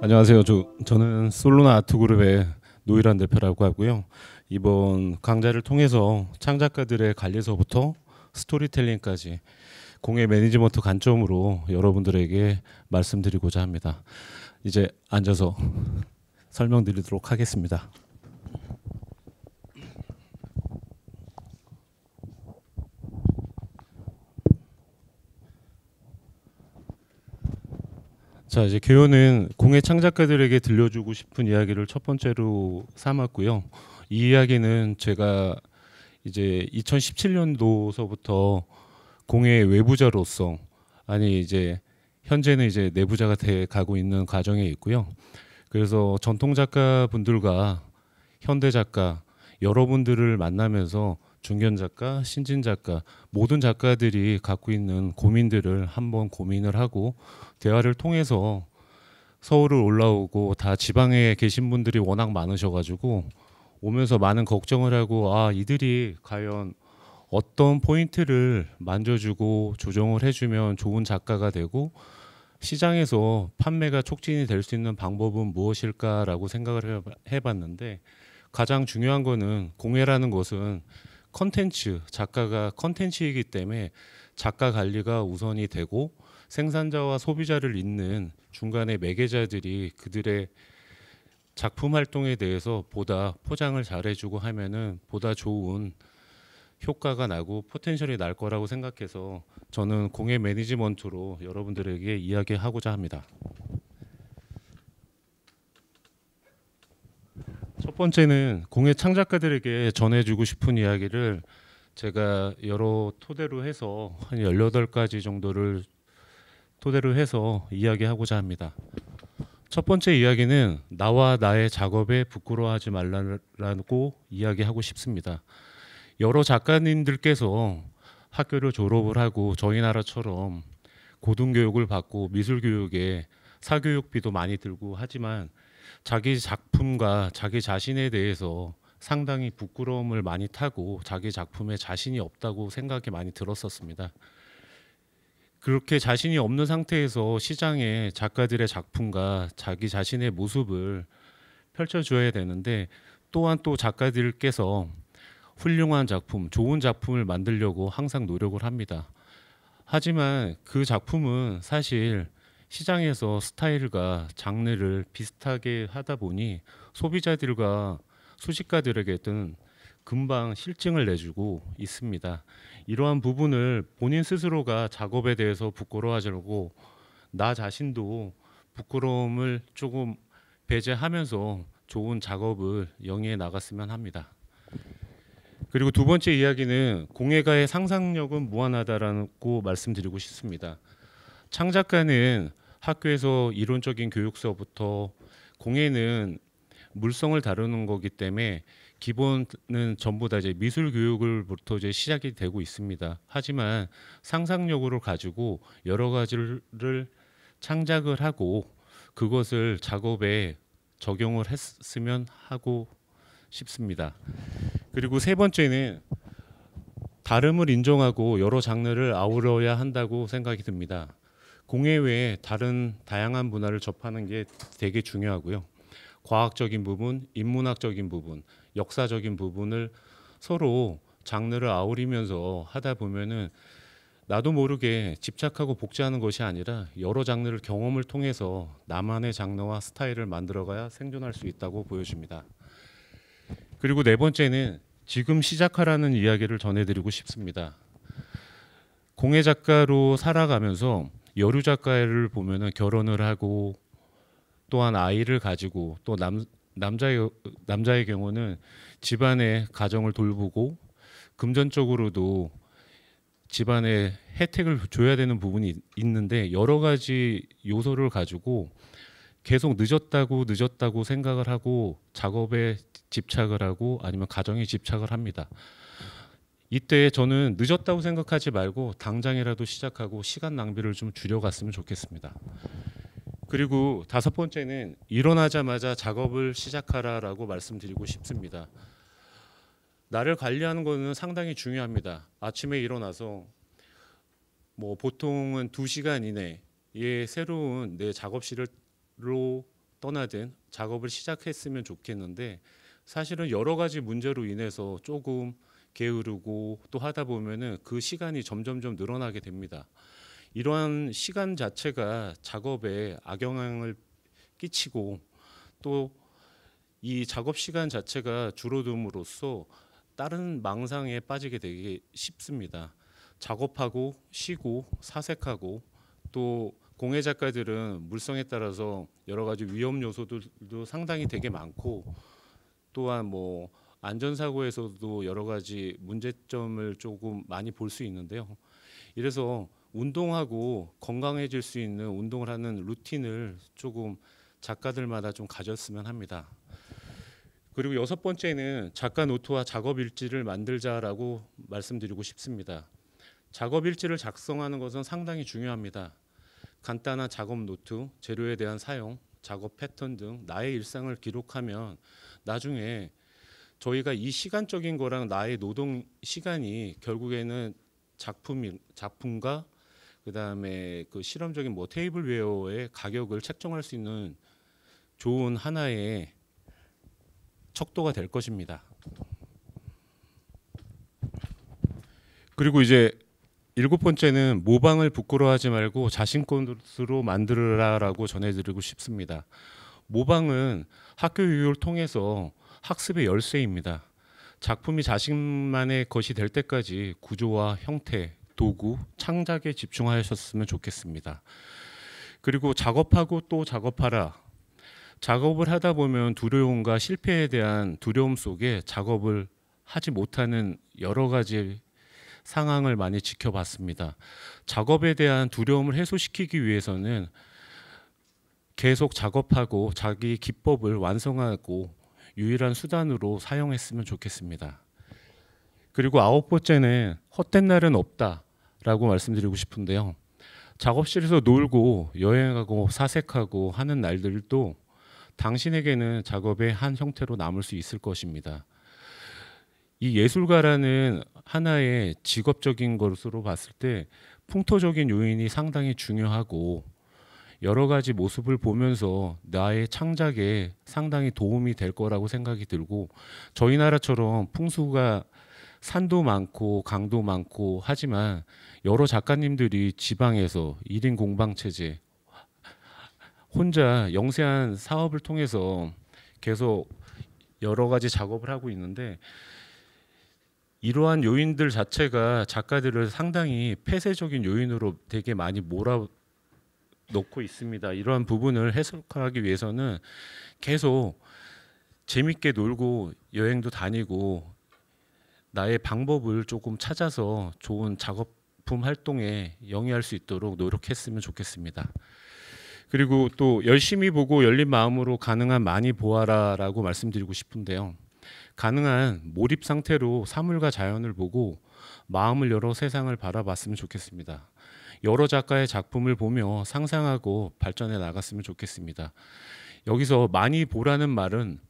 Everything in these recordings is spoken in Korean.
안녕하세요. 저, 저는 솔로나 아트그룹의 노일한 대표라고 하고요. 이번 강좌를 통해서 창작가들의 관리서부터 스토리텔링까지 공예 매니지먼트 관점으로 여러분들에게 말씀드리고자 합니다. 이제 앉아서 설명드리도록 하겠습니다. 자 이제 개요는 공예 창작가들에게 들려주고 싶은 이야기를 첫 번째로 삼았고요. 이 이야기는 제가 이제 2017년도서부터 공예 외부자로서 아니 이제 현재는 이제 내부자가 돼 가고 있는 과정에 있고요. 그래서 전통 작가분들과 현대 작가 여러분들을 만나면서 중견 작가, 신진 작가 모든 작가들이 갖고 있는 고민들을 한번 고민을 하고 대화를 통해서 서울을 올라오고 다 지방에 계신 분들이 워낙 많으셔가지고 오면서 많은 걱정을 하고 아 이들이 과연 어떤 포인트를 만져주고 조정을 해주면 좋은 작가가 되고 시장에서 판매가 촉진이 될 수 있는 방법은 무엇일까라고 생각을 해봤는데 가장 중요한 거는 공예라는 것은 컨텐츠 작가가 컨텐츠이기 때문에 작가 관리가 우선이 되고 생산자와 소비자를 잇는 중간에 매개자들이 그들의 작품 활동에 대해서 보다 포장을 잘해주고 하면은 보다 좋은 효과가 나고 포텐셜이 날 거라고 생각해서 저는 공예 매니지먼트로 여러분들에게 이야기하고자 합니다. 첫 번째는 공예 창작가들에게 전해주고 싶은 이야기를 제가 여러 토대로 해서 한 18가지 정도를 토대로 해서 이야기하고자 합니다. 첫 번째 이야기는 나와 나의 작업에 부끄러워하지 말라고 이야기하고 싶습니다. 여러 작가님들께서 학교를 졸업을 하고 저희 나라처럼 고등교육을 받고 미술교육에 사교육비도 많이 들고 하지만 자기 작품과 자기 자신에 대해서 상당히 부끄러움을 많이 타고 자기 작품에 자신이 없다고 생각이 많이 들었었습니다. 그렇게 자신이 없는 상태에서 시장에 작가들의 작품과 자기 자신의 모습을 펼쳐줘야 되는데 또한 또 작가들께서 훌륭한 작품, 좋은 작품을 만들려고 항상 노력을 합니다. 하지만 그 작품은 사실 시장에서 스타일과 장르를 비슷하게 하다 보니 소비자들과 소식가들에게든 금방 실증을 내주고 있습니다. 이러한 부분을 본인 스스로가 작업에 대해서 부끄러워하려고 나 자신도 부끄러움을 조금 배제하면서 좋은 작업을 영위해 나갔으면 합니다. 그리고 두 번째 이야기는 공예가의 상상력은 무한하다라고 말씀드리고 싶습니다. 창작가는 학교에서 이론적인 교육 서부터 공예는 물성을 다루는 거기 때문에 기본은 전부 다 이제 미술 교육을부터 이제 시작이 되고 있습니다. 하지만 상상력으로 가지고 여러 가지를 창작을 하고 그것을 작업에 적용을 했으면 하고 싶습니다. 그리고 세 번째는 다름을 인정하고 여러 장르를 아우러야 한다고 생각이 듭니다. 공예 외에 다른 다양한 문화를 접하는 게 되게 중요하고요. 과학적인 부분, 인문학적인 부분, 역사적인 부분을 서로 장르를 아우리면서 하다 보면은 나도 모르게 집착하고 복제하는 것이 아니라 여러 장르를 경험을 통해서 나만의 장르와 스타일을 만들어가야 생존할 수 있다고 보여집니다. 그리고 네 번째는 지금 시작하라는 이야기를 전해드리고 싶습니다. 공예 작가로 살아가면서 여류 작가를 보면은 결혼을 하고 또한 아이를 가지고 또 남 남자의 남자의 경우는 집안의 가정을 돌보고 금전적으로도 집안에 혜택을 줘야 되는 부분이 있는데 여러 가지 요소를 가지고 계속 늦었다고 늦었다고 생각을 하고 작업에 집착을 하고 아니면 가정에 집착을 합니다. 이때 저는 늦었다고 생각하지 말고 당장이라도 시작하고 시간 낭비를 좀 줄여갔으면 좋겠습니다. 그리고 다섯 번째는 일어나자마자 작업을 시작하라라고 말씀드리고 싶습니다. 나를 관리하는 것은 상당히 중요합니다. 아침에 일어나서 뭐 보통은 두시간 이내에 새로운 내 작업실로 떠나든 작업을 시작했으면 좋겠는데 사실은 여러 가지 문제로 인해서 조금 게으르고 또 하다 보면은 그 시간이 점점점 늘어나게 됩니다. 이러한 시간 자체가 작업에 악영향을 끼치고 또 이 작업 시간 자체가 줄어듦으로써 다른 망상에 빠지게 되기 쉽습니다. 작업하고 쉬고 사색하고 또 공예 작가들은 물성에 따라서 여러 가지 위험 요소들도 상당히 되게 많고 또한 뭐 안전사고에서도 여러 가지 문제점을 조금 많이 볼 수 있는데요. 이래서 운동하고 건강해질 수 있는 운동을 하는 루틴을 조금 작가들마다 좀 가졌으면 합니다. 그리고 여섯 번째는 작가 노트와 작업 일지를 만들자라고 말씀드리고 싶습니다. 작업 일지를 작성하는 것은 상당히 중요합니다. 간단한 작업 노트, 재료에 대한 사용, 작업 패턴 등 나의 일상을 기록하면 나중에 저희가 이 시간적인 거랑 나의 노동 시간이 결국에는 작품 작품과 그다음에 그 실험적인 뭐 테이블웨어의 가격을 책정할 수 있는 좋은 하나의 척도가 될 것입니다. 그리고 이제 일곱 번째는 모방을 부끄러워하지 말고 자신 것으로 만들어라라고 전해드리고 싶습니다. 모방은 학교 교육을 통해서 학습의 열쇠입니다. 작품이 자신만의 것이 될 때까지 구조와 형태, 도구, 창작에 집중하셨으면 좋겠습니다. 그리고 작업하고 또 작업하라. 작업을 하다 보면 두려움과 실패에 대한 두려움 속에 작업을 하지 못하는 여러 가지 상황을 많이 지켜봤습니다. 작업에 대한 두려움을 해소시키기 위해서는 계속 작업하고 자기 기법을 완성하고 유일한 수단으로 사용했으면 좋겠습니다. 그리고 아홉 번째는 헛된 날은 없다라고 말씀드리고 싶은데요. 작업실에서 놀고 여행하고 사색하고 하는 날들도 당신에게는 작업의 한 형태로 남을 수 있을 것입니다. 이 예술가라는 하나의 직업적인 것으로 봤을 때 풍토적인 요인이 상당히 중요하고 여러 가지 모습을 보면서 나의 창작에 상당히 도움이 될 거라고 생각이 들고 저희 나라처럼 풍수가 산도 많고 강도 많고 하지만 여러 작가님들이 지방에서 1인 공방 체제 혼자 영세한 사업을 통해서 계속 여러 가지 작업을 하고 있는데 이러한 요인들 자체가 작가들을 상당히 폐쇄적인 요인으로 되게 많이 몰아 놓고 있습니다. 이러한 부분을 해석하기 위해서는 계속 재밌게 놀고 여행도 다니고 나의 방법을 조금 찾아서 좋은 작업품 활동에 영위할 수 있도록 노력했으면 좋겠습니다. 그리고 또 열심히 보고 열린 마음으로 가능한 많이 보아라라고 말씀드리고 싶은데요. 가능한 몰입 상태로 사물과 자연을 보고 마음을 열어 세상을 바라봤으면 좋겠습니다. 여러 작가의 작품을 보며 상상하고 발전해 나갔으면 좋겠습니다. 여기서 많이 보라는 말은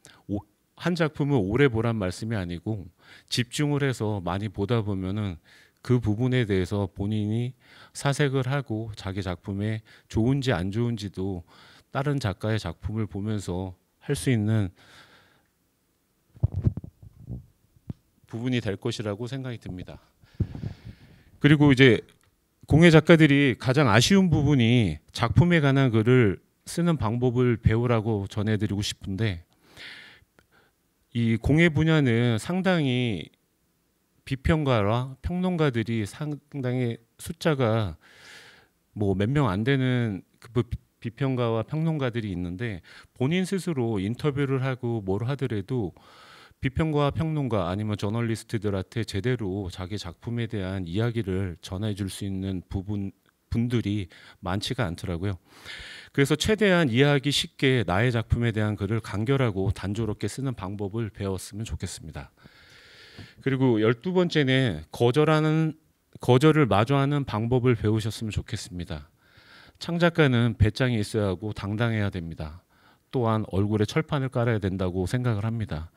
한 작품을 오래 보란 말씀이 아니고 집중을 해서 많이 보다 보면은 그 부분에 대해서 본인이 사색을 하고 자기 작품에 좋은지 안 좋은지도 다른 작가의 작품을 보면서 할 수 있는 부분이 될 것이라고 생각이 듭니다. 그리고 이제 공예 작가들이 가장 아쉬운 부분이 작품에 관한 글을 쓰는 방법을 배우라고 전해드리고 싶은데 이 공예 분야는 상당히 비평가와 평론가들이 상당히 숫자가 뭐 몇 명 안 되는 그 비평가와 평론가들이 있는데 본인 스스로 인터뷰를 하고 뭘 하더라도 비평과 평론가 아니면 저널리스트들한테 제대로 자기 작품에 대한 이야기를 전해 줄수 있는 부분 분들이 많지가 않더라고요. 그래서 최대한 이해하기 쉽게 나의 작품에 대한 글을 간결하고 단조롭게 쓰는 방법을 배웠으면 좋겠습니다. 그리고 열두 번째는 거절하는 거절을 마주하는 방법을 배우셨으면 좋겠습니다. 창작가는 배짱이 있어야 하고 당당해야 됩니다. 또한 얼굴에 철판을 깔아야 된다고 생각을 합니다.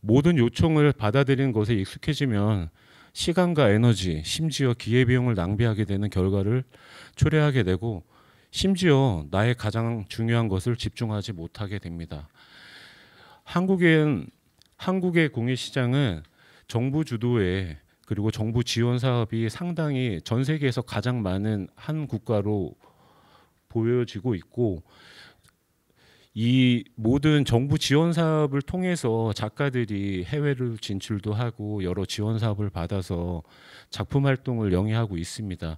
모든 요청을 받아들이는 것에 익숙해지면 시간과 에너지, 심지어 기회비용을 낭비하게 되는 결과를 초래하게 되고 심지어 나의 가장 중요한 것을 집중하지 못하게 됩니다. 한국엔 한국의 공예 시장은 정부 주도의 그리고 정부 지원 사업이 상당히 전 세계에서 가장 많은 한 국가로 보여지고 있고 이 모든 정부 지원 사업을 통해서 작가들이 해외를 진출도 하고 여러 지원 사업을 받아서 작품 활동을 영위하고 있습니다.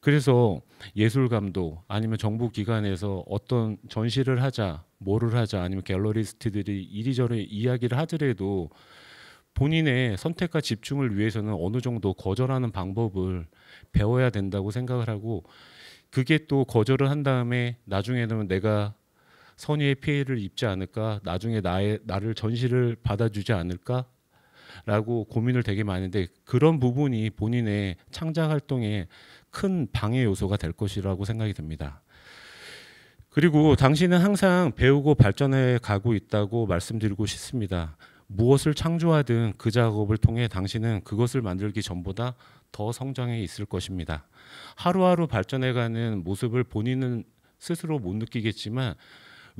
그래서 예술 감독 아니면 정부 기관에서 어떤 전시를 하자, 뭐를 하자 아니면 갤러리스트들이 이리저리 이야기를 하더라도 본인의 선택과 집중을 위해서는 어느 정도 거절하는 방법을 배워야 된다고 생각을 하고 그게 또 거절을 한 다음에 나중에는 내가 선의의 피해를 입지 않을까 나중에 나의 나를 전시를 받아주지 않을까 라고 고민을 되게 많은데 그런 부분이 본인의 창작 활동에 큰 방해 요소가 될 것이라고 생각이 듭니다. 그리고 당신은 항상 배우고 발전해 가고 있다고 말씀드리고 싶습니다. 무엇을 창조하든 그 작업을 통해 당신은 그것을 만들기 전보다 더 성장해 있을 것입니다. 하루하루 발전해 가는 모습을 본인은 스스로 못 느끼겠지만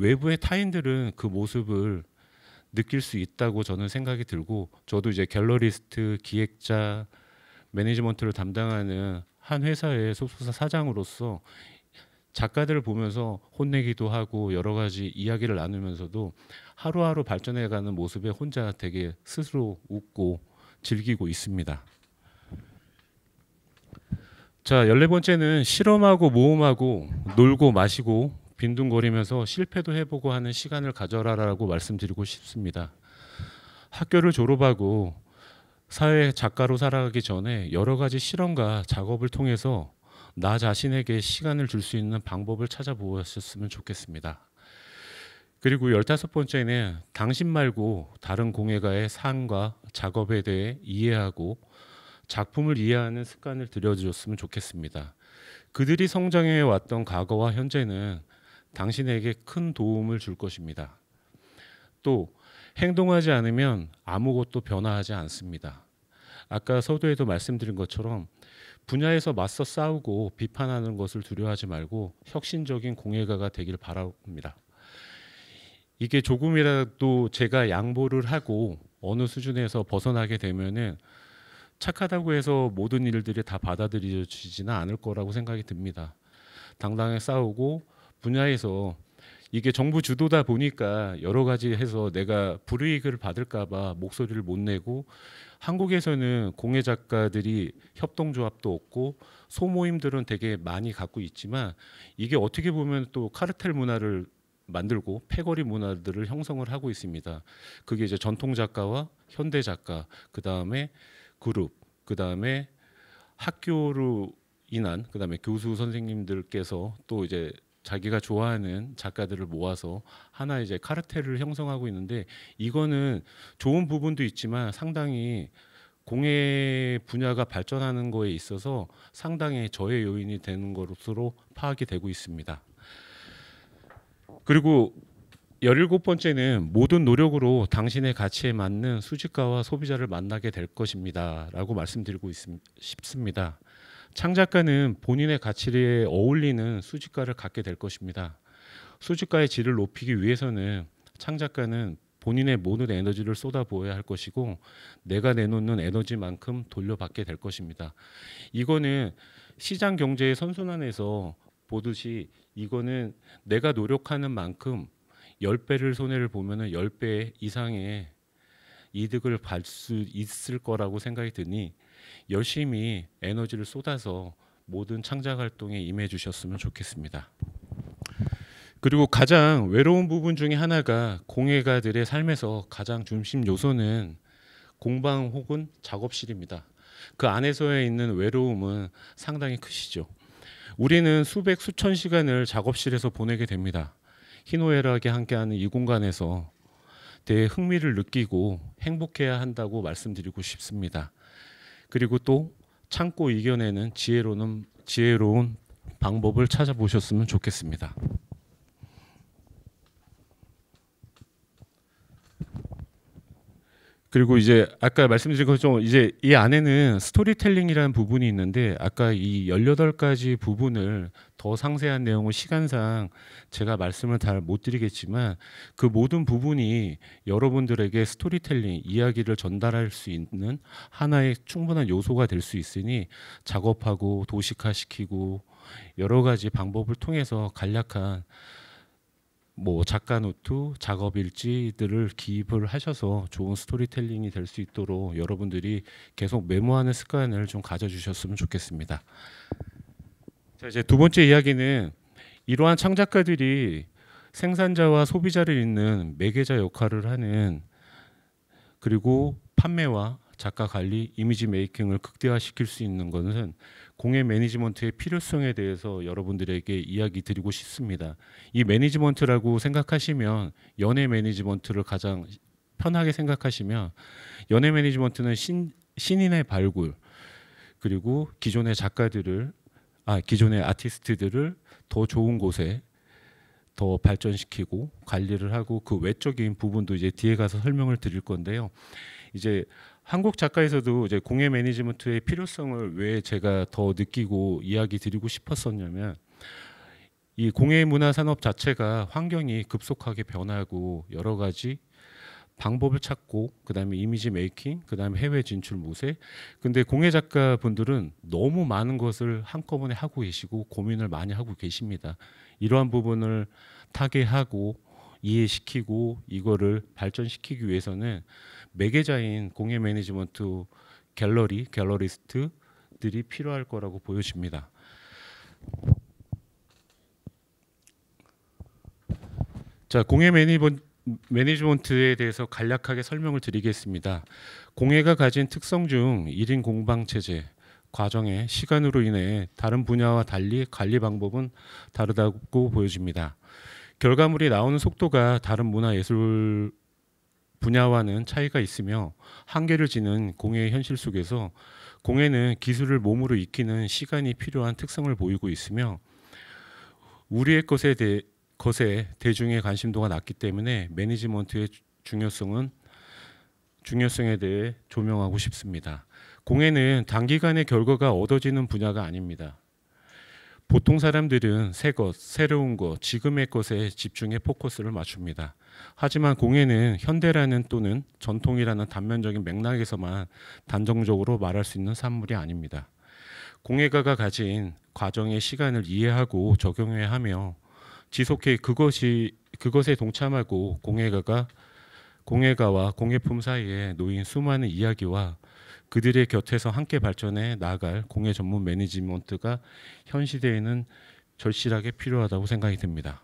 외부의 타인들은 그 모습을 느낄 수 있다고 저는 생각이 들고 저도 이제 갤러리스트, 기획자, 매니지먼트를 담당하는 한 회사의 소속사 사장으로서 작가들을 보면서 혼내기도 하고 여러 가지 이야기를 나누면서도 하루하루 발전해가는 모습에 혼자 되게 스스로 웃고 즐기고 있습니다. 자, 열네 번째는 실험하고 모험하고 놀고 마시고 빈둥거리면서 실패도 해보고 하는 시간을 가져라라고 말씀드리고 싶습니다. 학교를 졸업하고 사회 작가로 살아가기 전에 여러 가지 실험과 작업을 통해서 나 자신에게 시간을 줄 수 있는 방법을 찾아보셨으면 좋겠습니다. 그리고 열다섯 번째는 당신 말고 다른 공예가의 삶과 작업에 대해 이해하고 작품을 이해하는 습관을 들여주셨으면 좋겠습니다. 그들이 성장해 왔던 과거와 현재는 당신에게 큰 도움을 줄 것입니다. 또 행동하지 않으면 아무것도 변화하지 않습니다. 아까 서두에도 말씀드린 것처럼 분야에서 맞서 싸우고 비판하는 것을 두려워하지 말고 혁신적인 공예가가 되길 바랍니다. 이게 조금이라도 제가 양보를 하고 어느 수준에서 벗어나게 되면은 착하다고 해서 모든 일들이 다 받아들여지지는 않을 거라고 생각이 듭니다. 당당히 싸우고 분야에서 이게 정부 주도다 보니까 여러 가지 해서 내가 불이익을 받을까봐 목소리를 못 내고 한국에서는 공예 작가들이 협동조합도 없고 소모임들은 되게 많이 갖고 있지만 이게 어떻게 보면 또 카르텔 문화를 만들고 패거리 문화들을 형성을 하고 있습니다. 그게 이제 전통 작가와 현대 작가, 그 다음에 그룹, 그 다음에 학교로 인한, 그 다음에 교수 선생님들께서 또 이제 자기가 좋아하는 작가들을 모아서 하나 이제 카르텔을 형성하고 있는데 이거는 좋은 부분도 있지만 상당히 공예 분야가 발전하는 거에 있어서 상당히 저의 요인이 되는 것으로 파악이 되고 있습니다. 그리고 열일 번째는 모든 노력으로 당신의 가치에 맞는 수집가와 소비자를 만나게 될 것입니다. 라고 말씀드리고 싶습니다. 창작가는 본인의 가치에 어울리는 수집가를 갖게 될 것입니다. 수집가의 질을 높이기 위해서는 창작가는 본인의 모든 에너지를 쏟아부어야 할 것이고 내가 내놓는 에너지만큼 돌려받게 될 것입니다. 이거는 시장 경제의 선순환에서 보듯이 이거는 내가 노력하는 만큼 10배를 손해를 보면 10배 이상의 이득을 받을 수 있을 거라고 생각이 드니 열심히 에너지를 쏟아서 모든 창작 활동에 임해 주셨으면 좋겠습니다. 그리고 가장 외로운 부분 중에 하나가 공예가들의 삶에서 가장 중심 요소는 공방 혹은 작업실입니다. 그 안에서의 있는 외로움은 상당히 크시죠. 우리는 수백 수천 시간을 작업실에서 보내게 됩니다. 희노애락에 함께하는 이 공간에서 대 흥미를 느끼고 행복해야 한다고 말씀드리고 싶습니다. 그리고 또 참고 이겨내는 지혜로는 지혜로운 방법을 찾아보셨으면 좋겠습니다. 그리고 이제 아까 말씀드린 것처럼 이제 이 안에는 스토리텔링이라는 부분이 있는데 아까 이 18가지 부분을 더 상세한 내용을 시간상 제가 말씀을 잘 못 드리겠지만 그 모든 부분이 여러분들에게 스토리텔링 이야기를 전달할 수 있는 하나의 충분한 요소가 될 수 있으니 작업하고 도식화시키고 여러 가지 방법을 통해서 간략한 뭐 작가 노트, 작업 일지들을 기입을 하셔서 좋은 스토리텔링이 될 수 있도록 여러분들이 계속 메모하는 습관을 좀 가져주셨으면 좋겠습니다. 자 이제 두 번째 이야기는 이러한 창작가들이 생산자와 소비자를 잇는 매개자 역할을 하는 그리고 판매와 작가 관리, 이미지 메이킹을 극대화시킬 수 있는 것은 공예 매니지먼트의 필요성에 대해서 여러분들에게 이야기 드리고 싶습니다. 이 매니지먼트라고 생각하시면 연애 매니지먼트를 가장 편하게 생각하시면 연애 매니지먼트는 신, 신인의 발굴 그리고 기존의 작가들을 아 기존의 아티스트들을 더 좋은 곳에 더 발전시키고 관리를 하고 그 외적인 부분도 이제 뒤에 가서 설명을 드릴 건데요. 이제 한국 작가에서도 이제 공예 매니지먼트의 필요성을 왜 제가 더 느끼고 이야기 드리고 싶었었냐면 이 공예 문화 산업 자체가 환경이 급속하게 변하고 여러 가지 방법을 찾고 그다음에 이미지 메이킹 그다음에 해외 진출 모세 근데 공예 작가 분들은 너무 많은 것을 한꺼번에 하고 계시고 고민을 많이 하고 계십니다 이러한 부분을 타개하고 이해시키고 이거를 발전시키기 위해서는 매개자인 공예 매니지먼트 갤러리, 갤러리스트들이 필요할 거라고 보여집니다. 자, 공예 매니먼 매니지먼트에 대해서 간략하게 설명을 드리겠습니다. 공예가 가진 특성 중 1인 공방 체제 과정의 시간으로 인해 다른 분야와 달리 관리 방법은 다르다고 보여집니다. 결과물이 나오는 속도가 다른 문화 예술 분야와는 차이가 있으며 한계를 지는 공예의 현실 속에서 공예는 기술을 몸으로 익히는 시간이 필요한 특성을 보이고 있으며 우리의 것에 대 것에 대중의 관심도가 낮기 때문에 매니지먼트의 중요성은 중요성에 대해 조명하고 싶습니다. 공예는 단기간의 결과가 얻어지는 분야가 아닙니다. 보통 사람들은 새 것, 새로운 것, 지금의 것에 집중해 포커스를 맞춥니다. 하지만 공예는 현대라는 또는 전통이라는 단면적인 맥락에서만 단정적으로 말할 수 있는 산물이 아닙니다. 공예가가 가진 과정의 시간을 이해하고 적용해야 하며 지속해 그것이 그것에 동참하고 공예가가 공예가와 공예품 사이에 놓인 수많은 이야기와 그들의 곁에서 함께 발전해 나아갈 공예 전문 매니지먼트가 현 시대에는 절실하게 필요하다고 생각이 듭니다.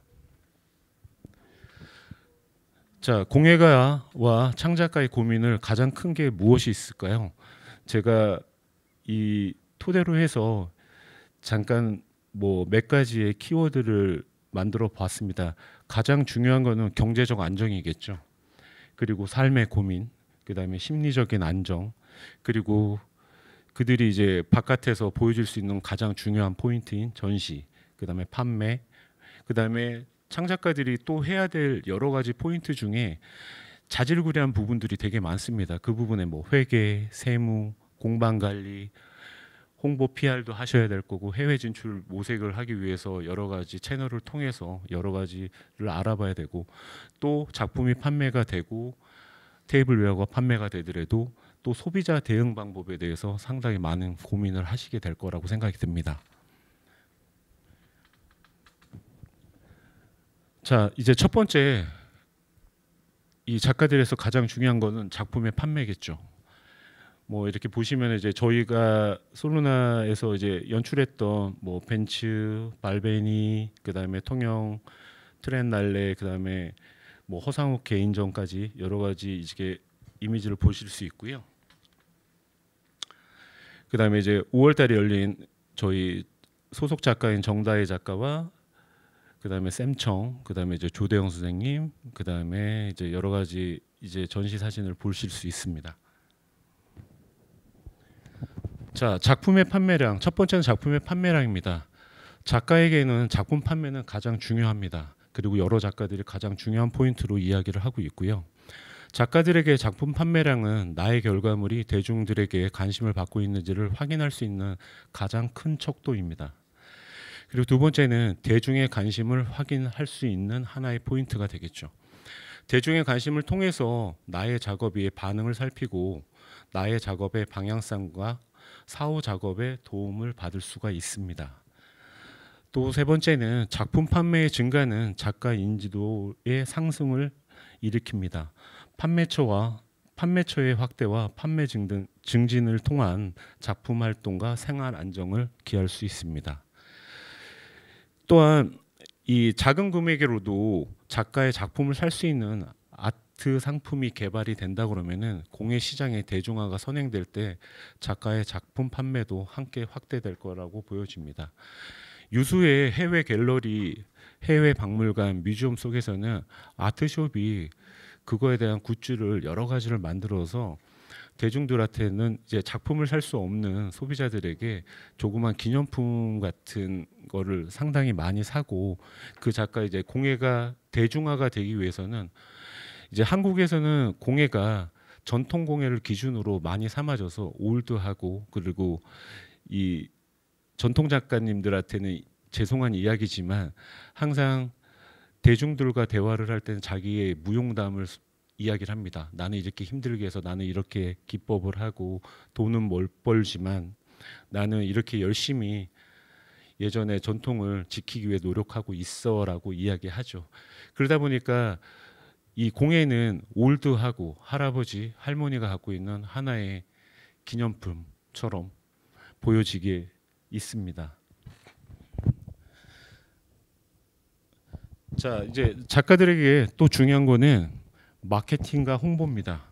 자, 공예가와 창작가의 고민을 가장 큰 게 무엇이 있을까요? 제가 이 토대로 해서 잠깐 뭐 몇 가지의 키워드를 만들어 봤습니다. 가장 중요한 거는 경제적 안정이겠죠. 그리고 삶의 고민, 그다음에 심리적인 안정, 그리고 그들이 이제 바깥에서 보여줄 수 있는 가장 중요한 포인트인 전시, 그다음에 판매, 그다음에 창작가들이 또 해야 될 여러 가지 포인트 중에 자질구레한 부분들이 되게 많습니다. 그 부분에 뭐 회계, 세무, 공방 관리, 홍보 PR도 하셔야 될 거고 해외 진출 모색을 하기 위해서 여러 가지 채널을 통해서 여러 가지를 알아봐야 되고 또 작품이 판매가 되고 테이블웨어가 판매가 되더라도 또 소비자 대응 방법에 대해서 상당히 많은 고민을 하시게 될 거라고 생각이 듭니다. 자, 이제 첫 번째 이 작가들에서 가장 중요한 거는 작품의 판매겠죠. 뭐 이렇게 보시면 이제 저희가 솔루나에서 이제 연출했던 뭐 벤츠, 발베니, 그다음에 통영, 트렌날레, 그다음에 뭐 허상욱 개인전까지 여러 가지 이게 이미지를 보실 수 있고요. 그다음에 이제 5월달에 열린 저희 소속 작가인 정다혜 작가와 그다음에 샘청, 그다음에 이제 조대영 선생님, 그다음에 이제 여러 가지 이제 전시 사진을 보실 수 있습니다. 자, 작품의 판매량. 첫 번째는 작품의 판매량입니다. 작가에게는 작품 판매는 가장 중요합니다. 그리고 여러 작가들이 가장 중요한 포인트로 이야기를 하고 있고요. 작가들에게 작품 판매량은 나의 결과물이 대중들에게 관심을 받고 있는지를 확인할 수 있는 가장 큰 척도입니다. 그리고 두 번째는 대중의 관심을 확인할 수 있는 하나의 포인트가 되겠죠. 대중의 관심을 통해서 나의 작업 위 반응을 살피고 나의 작업의 방향성과 사후 작업에 도움을 받을 수가 있습니다. 또 세 번째는 작품 판매의 증가는 작가 인지도의 상승을 일으킵니다. 판매처와 판매처의 확대와 판매 증진을 통한 작품 활동과 생활 안정을 기할 수 있습니다. 또한 이 작은 금액으로도 작가의 작품을 살 수 있는 아트 상품이 개발이 된다 그러면은 공예 시장의 대중화가 선행될 때 작가의 작품 판매도 함께 확대될 거라고 보여집니다. 유수의 해외 갤러리, 해외 박물관, 뮤지엄 속에서는 아트숍이 그거에 대한 굿즈를 여러 가지를 만들어서 대중들한테는 이제 작품을 살 수 없는 소비자들에게 조그만 기념품 같은 거를 상당히 많이 사고 그 작가 이제 공예가 대중화가 되기 위해서는 이제 한국에서는 공예가 전통 공예를 기준으로 많이 삼아져서 올드하고 그리고 이 전통 작가님들한테는 죄송한 이야기지만 항상 대중들과 대화를 할 때는 자기의 무용담을 이야기를 합니다. 나는 이렇게 힘들게 해서 나는 이렇게 기법을 하고 돈은 뭘 벌지만 나는 이렇게 열심히 예전에 전통을 지키기 위해 노력하고 있어라고 이야기하죠. 그러다 보니까 이 공예는 올드하고 할아버지 할머니가 갖고 있는 하나의 기념품처럼 보여지게 있습니다. 자 이제 작가들에게 또 중요한 거는 마케팅과 홍보입니다.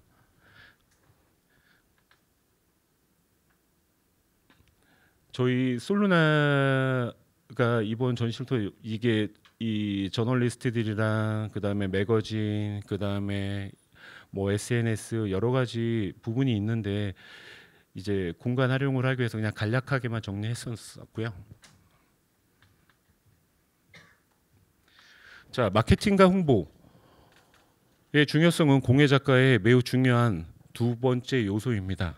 저희 솔루나가 이번 전시부 이게 이 저널리스트들이랑 그다음에 매거진 그다음에 뭐 SNS 여러 가지 부분이 있는데 이제 공간 활용을 하기 위해서 그냥 간략하게만 정리했었고요. 자 마케팅과 홍보 예, 중요성은 공예 작가의 매우 중요한 두 번째 요소입니다.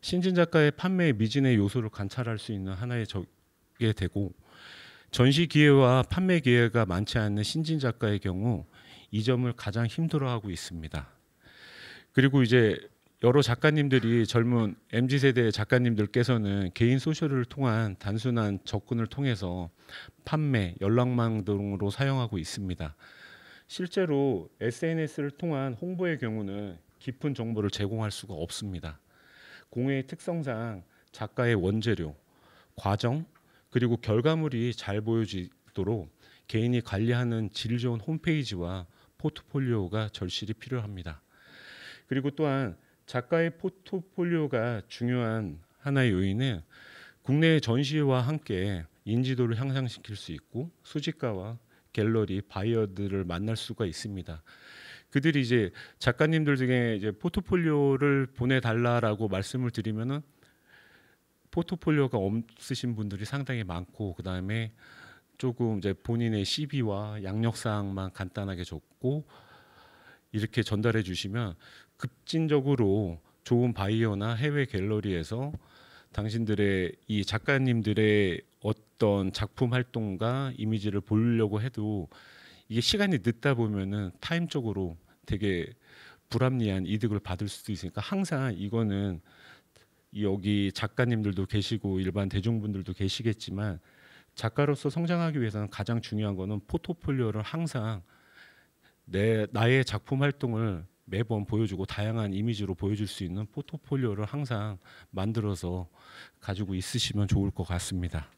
신진 작가의 판매 미진의 요소를 관찰할 수 있는 하나의 적이 되고 전시 기회와 판매 기회가 많지 않은 신진 작가의 경우 이 점을 가장 힘들어하고 있습니다. 그리고 이제 여러 작가님들이 젊은 MZ 세대 작가님들께서는 개인 소셜을 통한 단순한 접근을 통해서 판매, 연락망 등으로 사용하고 있습니다. 실제로 SNS를 통한 홍보의 경우는 깊은 정보를 제공할 수가 없습니다. 공회의 특성상 작가의 원재료, 과정, 그리고 결과물이 잘 보여지도록 개인이 관리하는 질 좋은 홈페이지와 포트폴리오가 절실히 필요합니다. 그리고 또한 작가의 포트폴리오가 중요한 하나의 요인은 국내 전시와 함께 인지도를 향상시킬 수 있고 수집가와 갤러리 바이어들을 만날 수가 있습니다. 그들이 이제 작가님들 중에 이제 포트폴리오를 보내달라라고 말씀을 드리면은 포트폴리오가 없으신 분들이 상당히 많고 그 다음에 조금 이제 본인의 시비와 양력사항만 간단하게 적고 이렇게 전달해 주시면 급진적으로 좋은 바이어나 해외 갤러리에서 당신들의 이 작가님들의 어떤 작품 활동과 이미지를 보려고 해도 이게 시간이 늦다 보면은 타임적으로 되게 불합리한 이득을 받을 수도 있으니까 항상 이거는 여기 작가님들도 계시고 일반 대중분들도 계시겠지만 작가로서 성장하기 위해서는 가장 중요한 거는 포트폴리오를 항상 내 나의 작품 활동을 매번 보여주고 다양한 이미지로 보여줄 수 있는 포트폴리오를 항상 만들어서 가지고 있으시면 좋을 것 같습니다.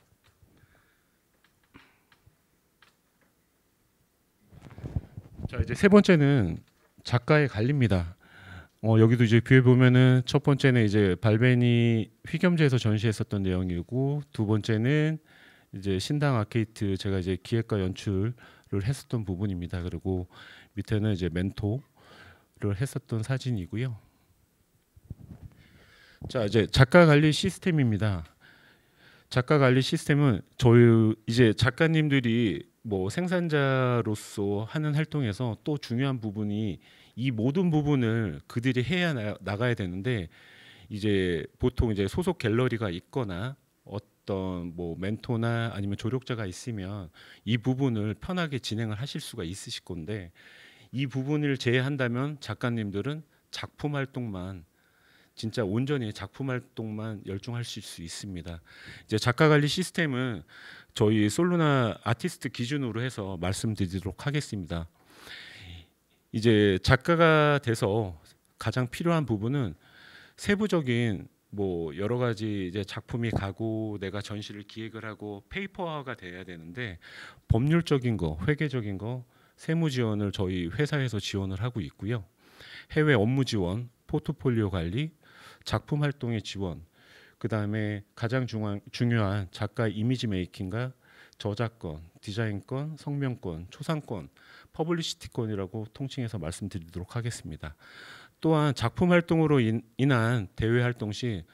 자 이제 세 번째는 작가의 갈립니다. 어, 여기도 이제 비에 보면은 첫 번째는 이제 발베니 휘겸제에서 전시했었던 내용이고 두 번째는 이제 신당 아케이트 제가 이제 기획과 연출을 했었던 부분입니다. 그리고 밑에는 이제 멘토를 했었던 사진이고요. 자 이제 작가 관리 시스템입니다. 작가 관리 시스템은 저희 이제 작가님들이 뭐 생산자로서 하는 활동에서 또 중요한 부분이 이 모든 부분을 그들이 해야 나, 가야 되는데 이제 보통 이제 소속 갤러리가 있거나 어떤 뭐 멘토나 아니면 조력자가 있으면 이 부분을 편하게 진행을 하실 수가 있으실 건데 이 부분을 제외한다면 작가님들은 작품 활동만 진짜 온전히 작품 활동만 열중하실 수 있습니다. 이제 작가 관리 시스템은 저희 솔루나 아티스트 기준으로 해서 말씀드리도록 하겠습니다. 이제 작가가 돼서 가장 필요한 부분은 세부적인 뭐 여러 가지 이제 작품이 가고 내가 전시를 기획을 하고 페이퍼화가 돼야 되는데 법률적인 거, 회계적인 거, 세무 지원을 저희 회사에서 지원을 하고 있고요. 해외 업무 지원, 포트폴리오 관리, 작품 활동의 지원, 그 다음에 가장 중한, 중요한 작가 이미지 메이킹과 저작권, 디자인권, 성명권, 초상권, 퍼블리시티권이라고 통칭해서 말씀드리도록 하겠습니다. 또한 작품 활동으로 인, 한 대외 활동 시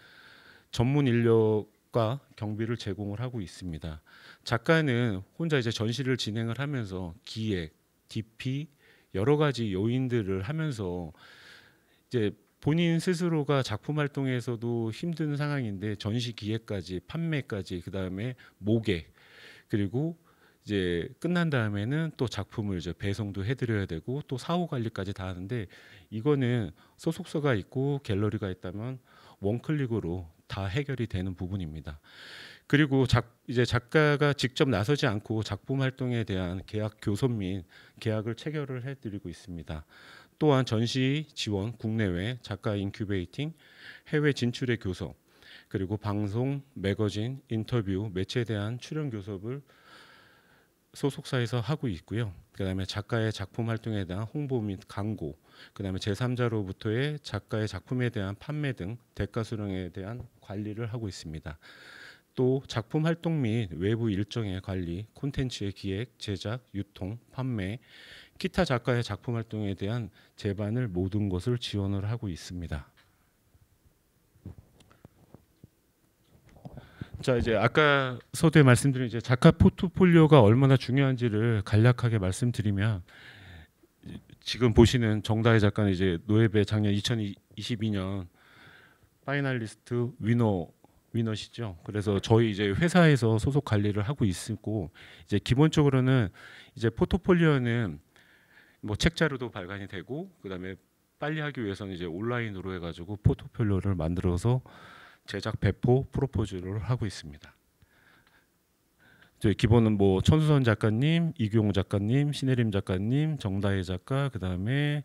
전문 인력과 경비를 제공을 하고 있습니다. 작가는 혼자 이제 전시를 진행을 하면서 기획, DP 여러 가지 요인들을 하면서 이제 본인 스스로가 작품 활동에서도 힘든 상황인데 전시 기획까지 판매까지 그다음에 모계 그리고 이제 끝난 다음에는 또 작품을 이제 배송도 해드려야 되고 또 사후 관리까지 다 하는데 이거는 소속사가 있고 갤러리가 있다면 원클릭으로 다 해결이 되는 부분입니다. 그리고 작, 이제 작가가 직접 나서지 않고 작품 활동에 대한 계약 교섭 및 계약을 체결을 해드리고 있습니다. 또한 전시 지원, 국내외 작가 인큐베이팅, 해외 진출의 교섭, 그리고 방송, 매거진, 인터뷰, 매체에 대한 출연 교섭을 소속사에서 하고 있고요. 그다음에 작가의 작품 활동에 대한 홍보 및 광고, 그다음에 제3자로부터의 작가의 작품에 대한 판매 등 대가 수령에 대한 관리를 하고 있습니다. 또 작품 활동 및 외부 일정의 관리, 콘텐츠의 기획, 제작, 유통, 판매, 기타 작가의 작품 활동에 대한 재반을 모든 것을 지원을 하고 있습니다. 자 이제 아까 서두에 말씀드린 이제 작가 포트폴리오가 얼마나 중요한지를 간략하게 말씀드리면 지금 보시는 정다혜 작가는 이제 노예배 작년 2022년 파이널리스트 위너 위너시죠. 그래서 저희 이제 회사에서 소속 관리를 하고 있고 이제 기본적으로는 이제 포트폴리오는 뭐 책자료도 발간이 되고 그다음에 빨리 하기 위해서는 이제 온라인으로 해가지고 포트폴리오를 만들어서 제작 배포 프로포즈를 하고 있습니다. 저희 기본은 뭐 천수선 작가님, 이규용 작가님, 신혜림 작가님, 정다혜 작가, 그 다음에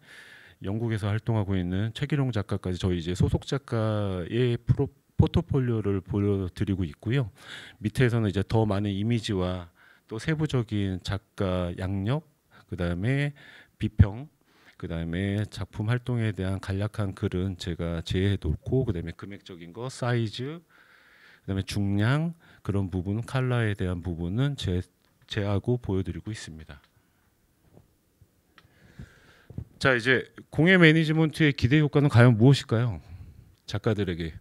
영국에서 활동하고 있는 최기룡 작가까지 저희 이제 소속 작가의 프로, 포트폴리오를 보여드리고 있고요. 밑에서는 이제 더 많은 이미지와 또 세부적인 작가 양력 그다음에 비평 그다음에 작품 활동에 대한 간략한 글은 제가 제해 놓고 그다음에 금액적인 거 사이즈 그다음에 중량 그런 부분 칼라에 대한 부분은 제 제하고 보여드리고 있습니다. 자 이제 공예 매니지먼트의 기대 효과는 과연 무엇일까요? 작가들에게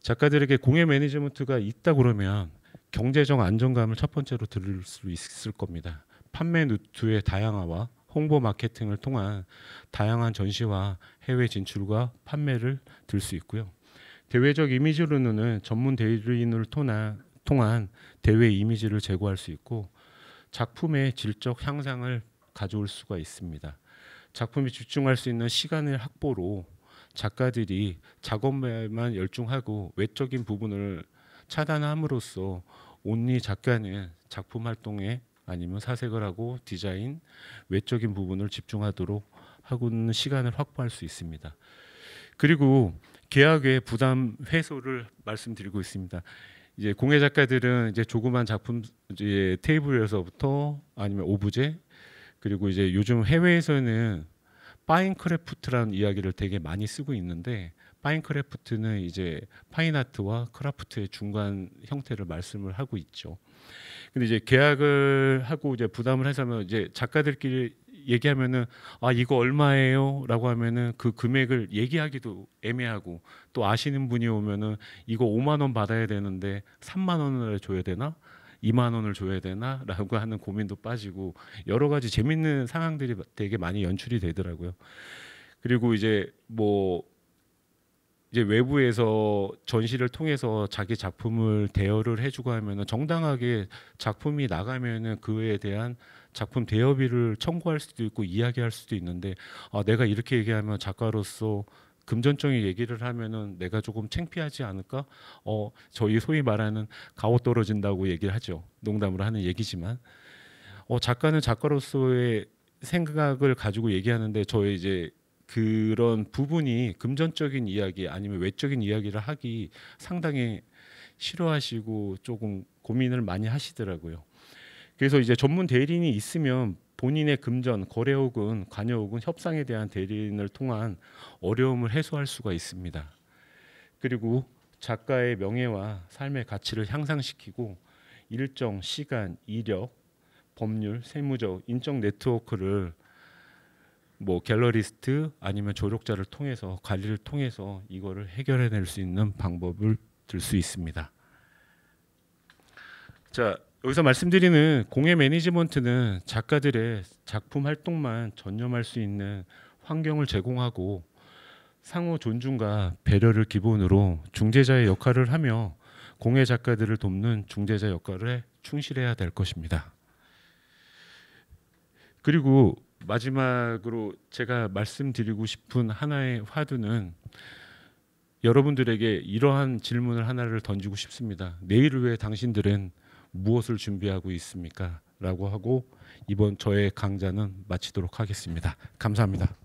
작가들에게 공예 매니지먼트가 있다 그러면 경제적 안정감을 첫 번째로 들을 수 있을 겁니다. 판매 루트의 다양화와 홍보 마케팅을 통한 다양한 전시와 해외 진출과 판매를 들 수 있고요. 대외적 이미지로는 전문 대리인을 통한 대외 이미지를 제고할 수 있고 작품의 질적 향상을 가져올 수가 있습니다. 작품이 집중할 수 있는 시간을 확보로 작가들이 작업에만 열중하고 외적인 부분을 차단함으로써 온리 작가는 작품 활동에 아니면 사색을 하고 디자인 외적인 부분을 집중하도록 하고는 시간을 확보할 수 있습니다. 그리고 계약의 부담 해소를 말씀드리고 있습니다. 이제 공예 작가들은 이제 조그만 작품 이제 테이블에서부터 아니면 오브제 그리고 이제 요즘 해외에서는 파인크래프트라는 이야기를 되게 많이 쓰고 있는데 파인크래프트는 이제 파인아트와 크라프트의 중간 형태를 말씀을 하고 있죠. 근데 이제 계약을 하고 이제 부담을 해서 면 이제 작가들끼리 얘기하면은 아 이거 얼마예요라고 하면은 그 금액을 얘기하기도 애매하고 또 아시는 분이 오면은 이거 5만 원 받아야 되는데 3만 원을 줘야 되나 2만 원을 줘야 되나라고 하는 고민도 빠지고 여러 가지 재밌는 상황들이 되게 많이 연출이 되더라고요. 그리고 이제 뭐 이제 외부에서 전시를 통해서 자기 작품을 대여를 해주고 하면은 정당하게 작품이 나가면은 그에 대한 작품 대여비를 청구할 수도 있고 이야기할 수도 있는데 아, 내가 이렇게 얘기하면 작가로서 금전적인 얘기를 하면은 내가 조금 창피하지 않을까? 어 저희 소위 말하는 가오 떨어진다고 얘기를 하죠. 농담으로 하는 얘기지만 어 작가는 작가로서의 생각을 가지고 얘기하는데 저의 이제 그런 부분이 금전적인 이야기 아니면 외적인 이야기를 하기 상당히 싫어하시고 조금 고민을 많이 하시더라고요. 그래서 이제 전문 대리인이 있으면 본인의 금전, 거래 혹은 관여 혹은 협상에 대한 대리인을 통한 어려움을 해소할 수가 있습니다. 그리고 작가의 명예와 삶의 가치를 향상시키고 일정 시간, 이력, 법률, 세무적, 인적 네트워크를 뭐 갤러리스트 아니면 조력자를 통해서 관리를 통해서 이거를 해결해낼 수 있는 방법을 들 수 있습니다. 자 여기서 말씀드리는 공예 매니지먼트는 작가들의 작품 활동만 전념할 수 있는 환경을 제공하고 상호 존중과 배려를 기본으로 중재자의 역할을 하며 공예 작가들을 돕는 중재자 역할에 충실해야 될 것입니다. 그리고 마지막으로 제가 말씀드리고 싶은 하나의 화두는 여러분들에게 이러한 질문을 하나를 던지고 싶습니다. 내일을 위해 당신들은 무엇을 준비하고 있습니까? 라고 하고 이번 저의 강좌는 마치도록 하겠습니다. 감사합니다.